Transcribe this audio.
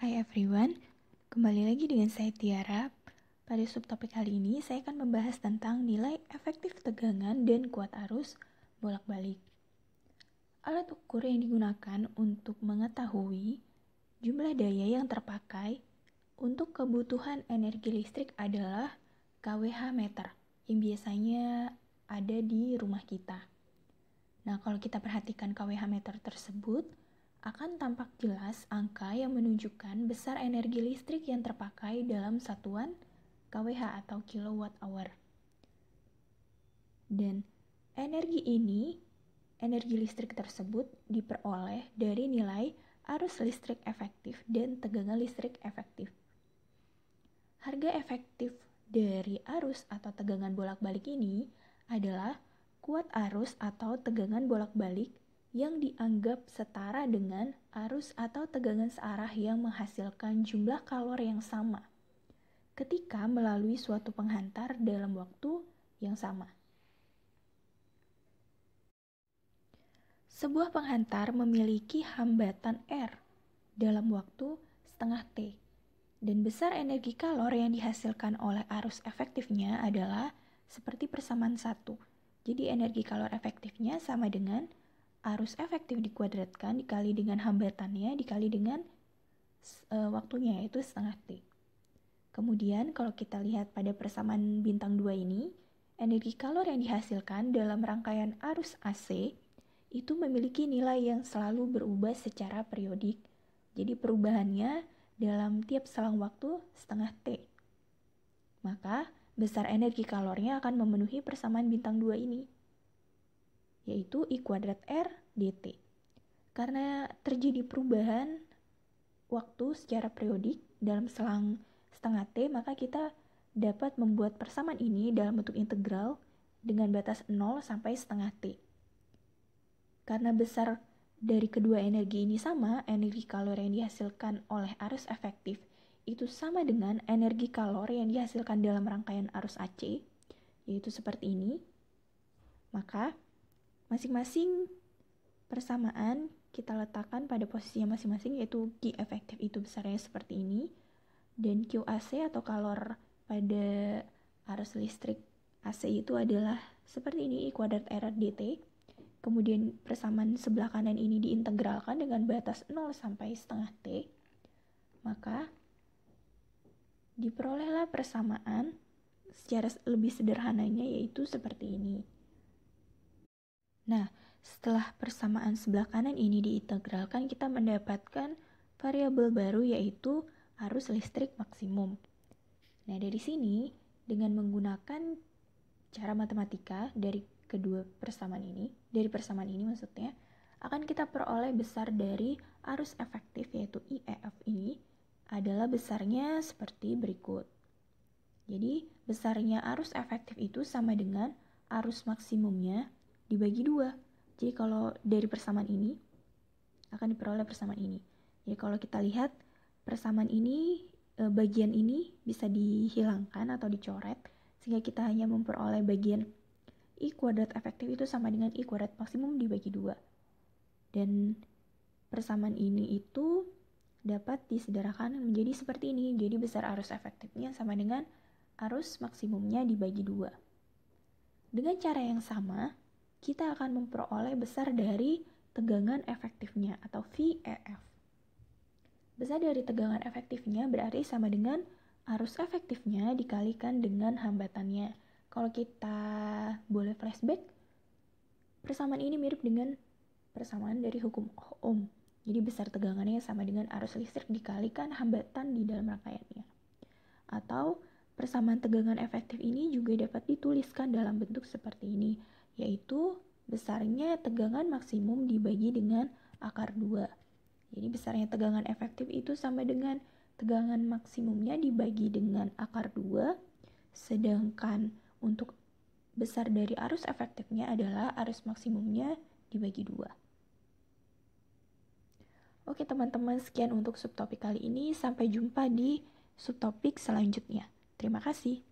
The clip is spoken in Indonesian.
Hai everyone, kembali lagi dengan saya Tiara. Pada subtopik kali ini, saya akan membahas tentang nilai efektif tegangan dan kuat arus bolak-balik. Alat ukur yang digunakan untuk mengetahui jumlah daya yang terpakai untuk kebutuhan energi listrik adalah KWH meter yang biasanya ada di rumah kita. Nah, kalau kita perhatikan KWH meter tersebut, akan tampak jelas angka yang menunjukkan besar energi listrik yang terpakai dalam satuan kWh atau kilowatt hour. Dan energi ini, energi listrik tersebut diperoleh dari nilai arus listrik efektif dan tegangan listrik efektif. Harga efektif dari arus atau tegangan bolak-balik ini adalah kuat arus atau tegangan bolak-balik yang dianggap setara dengan arus atau tegangan searah yang menghasilkan jumlah kalor yang sama ketika melalui suatu penghantar dalam waktu yang sama. Sebuah penghantar memiliki hambatan R dalam waktu setengah T dan besar energi kalor yang dihasilkan oleh arus efektifnya adalah seperti persamaan satu. Jadi energi kalor efektifnya sama dengan arus efektif dikuadratkan dikali dengan hambatannya dikali dengan e, waktunya yaitu setengah T. Kemudian kalau kita lihat pada persamaan bintang 2 ini, energi kalor yang dihasilkan dalam rangkaian arus AC itu memiliki nilai yang selalu berubah secara periodik. Jadi perubahannya dalam tiap selang waktu setengah T. Maka besar energi kalornya akan memenuhi persamaan bintang 2 ini yaitu I kuadrat R dt. Karena terjadi perubahan waktu secara periodik dalam selang setengah T, maka kita dapat membuat persamaan ini dalam bentuk integral dengan batas 0 sampai setengah T. Karena besar dari kedua energi ini sama, energi kalor yang dihasilkan oleh arus efektif itu sama dengan energi kalor yang dihasilkan dalam rangkaian arus AC, yaitu seperti ini. Maka, Masing-masing persamaan kita letakkan pada posisinya masing-masing yaitu Q efektif itu besarnya seperti ini dan QAC atau kalor pada arus listrik AC itu adalah seperti ini I kuadrat R dt kemudian persamaan sebelah kanan ini diintegralkan dengan batas 0 sampai setengah T maka diperolehlah persamaan secara lebih sederhananya yaitu seperti ini setelah persamaan sebelah kanan ini diintegralkan, kita mendapatkan variabel baru yaitu arus listrik maksimum. Nah, dari sini dengan menggunakan cara matematika dari kedua persamaan ini, dari persamaan ini maksudnya, akan kita peroleh besar dari arus efektif yaitu IEF ini adalah besarnya seperti berikut. Jadi, besarnya arus efektif itu sama dengan arus maksimumnya dibagi dua jadi kalau dari persamaan ini akan diperoleh persamaan ini. Jadi kalau kita lihat persamaan ini e, bagian ini bisa dihilangkan atau dicoret sehingga kita hanya memperoleh bagian i kuadrat efektif itu sama dengan i kuadrat maksimum dibagi dua. Dan persamaan ini itu dapat disederhanakan menjadi seperti ini. Jadi besar arus efektifnya sama dengan arus maksimumnya dibagi dua. Dengan cara yang sama, kita akan memperoleh besar dari tegangan efektifnya atau VEF. Besar dari tegangan efektifnya berarti sama dengan arus efektifnya dikalikan dengan hambatannya. Kalau kita boleh flashback, persamaan ini mirip dengan persamaan dari hukum Ohm. Jadi besar tegangannya sama dengan arus listrik dikalikan hambatan di dalam rangkaiannya. Atau persamaan tegangan efektif ini juga dapat dituliskan dalam bentuk seperti ini yaitu besarnya tegangan maksimum dibagi dengan akar 2. Jadi besarnya tegangan efektif itu sama dengan tegangan maksimumnya dibagi dengan akar 2, sedangkan untuk besar dari arus efektifnya adalah arus maksimumnya dibagi 2. Oke teman-teman, sekian untuk subtopik kali ini. Sampai jumpa di subtopik selanjutnya. Terima kasih.